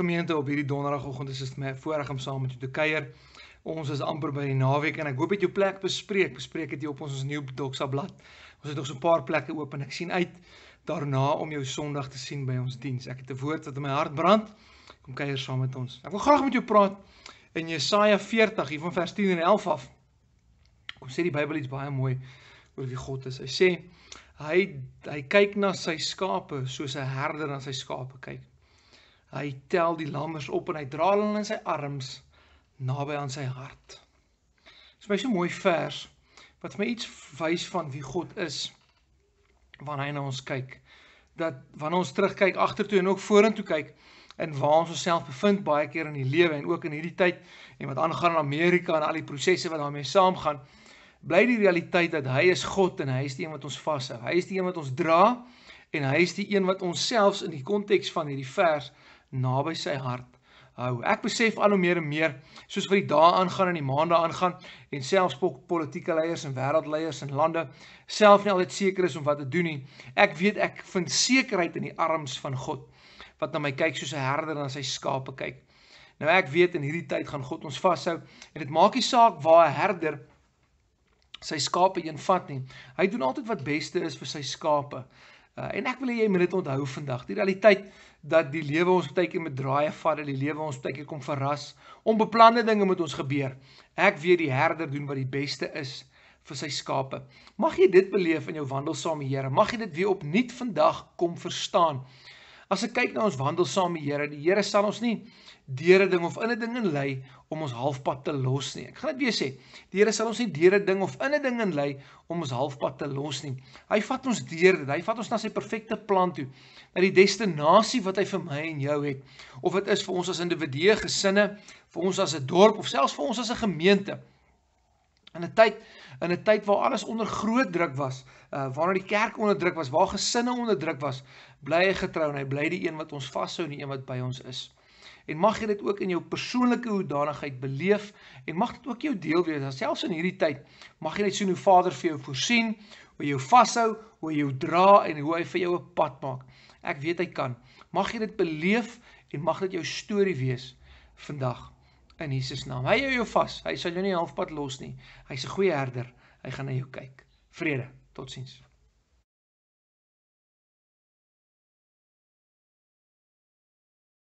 gemeente op hierdie donderdagoggend is dit my voorreg om saam met julle te kuier. Ons is amper by die naweek en ek hoop dit jou plek bespreek. Bespreek dit op ons ons nuwe doxa blad. Ons het nog so 'n paar plekke oop en ek sien uit daarna om jou Sondag te sien by ons diens. Ek het 'n woord wat in my hart brand. Kom kuier saam met ons. Ek wil graag met jou praat in Jesaja 40 hier van vers 10 en 11 af. Kom sê die Bybel iets baie mooi oor wie God is. Hy sê hy hy kyk na sy skape soos 'n herder na sy skape kyk. Hy tel die lammers op en hy dra hulle in sy arms naby aan sy hart. Dit is baie so mooi vers wat my iets wys van wie God is wanneer hy na ons kyk. Dat wanneer ons terugkyk agtertoe en ook vorentoe kyk en waar ons osself bevind baie keer in die lewe en ook in hierdie tyd en wat aangaan in Amerika en al die prosesse wat daarmee saamgaan bly die realiteit dat hy is God en hy is die een wat ons vashou. Hy is die een wat ons dra en hy is die een wat ons selfs in die konteks van hierdie vers naby sy hart hou. Ek besef al hoe meer en meer, soos vir die dae aangaan en die maande aangaan en selfs politieke leiers en wêreldleiers en lande self nie altyd seker is om wat te doen nie. Ek weet ek vind sekerheid in die arms van God wat na my kyk soos 'n herder na sy skape kyk. Nou ek weet in hierdie tyd gaan God ons vashou en dit maak nie saak waar 'n herder sy skape heenvat nie. Hy doen altyd wat beste is vir sy skape. Uh, en ek wil hê jy moet dit onthou vandag, die realiteit dat die lewe ons baie keer met draaie vat, die lewe ons baie keer kom verras. Onbeplande dinge moet ons gebeur. Ek weet die herder doen wat die beste is vir sy skape. Mag jy dit beleef in jou wandel saam met die Here. Mag jy dit weer opnuut vandag kom verstaan. As ek kyk na ons wandel saam met die Here, die Here sal ons nie deur 'n ding of in 'n ding inlei om ons halfpad te los nie. Ek gaan dit weer sê. Die Here sal ons nie deur 'n ding of in 'n ding inlei om ons halfpad te los nie. Hy vat ons deur dit. Hy vat ons na sy perfekte plan toe, na die destinasie wat hy vir my en jou het, of dit is vir ons as individue, gesinne, vir ons as 'n dorp of selfs vir ons as 'n gemeenskap in 'n tyd in 'n tyd waar alles onder groot druk was, uh, waarna die kerk onder druk was, waar gesinne onder druk was, bly hy getrou en hy bly die een wat ons vashou en die een wat by ons is. En mag jy dit ook in jou persoonlike hoedanigheid beleef en mag dit ook jou deel wees dat selfs in hierdie tyd mag jy net sien hoe Vader vir jou voorsien, hoe hy jou vashou, hoe hy jou dra en hoe hy vir jou 'n pad maak. Ek weet hy kan. Mag jy dit beleef en mag dit jou storie wees vandag in Jesus naam. Hy hou jou vas. Hy sal jou nie halfpad los nie. Hy's 'n goeie herder. Hy gaan na jou kyk. Vrede. Totsiens.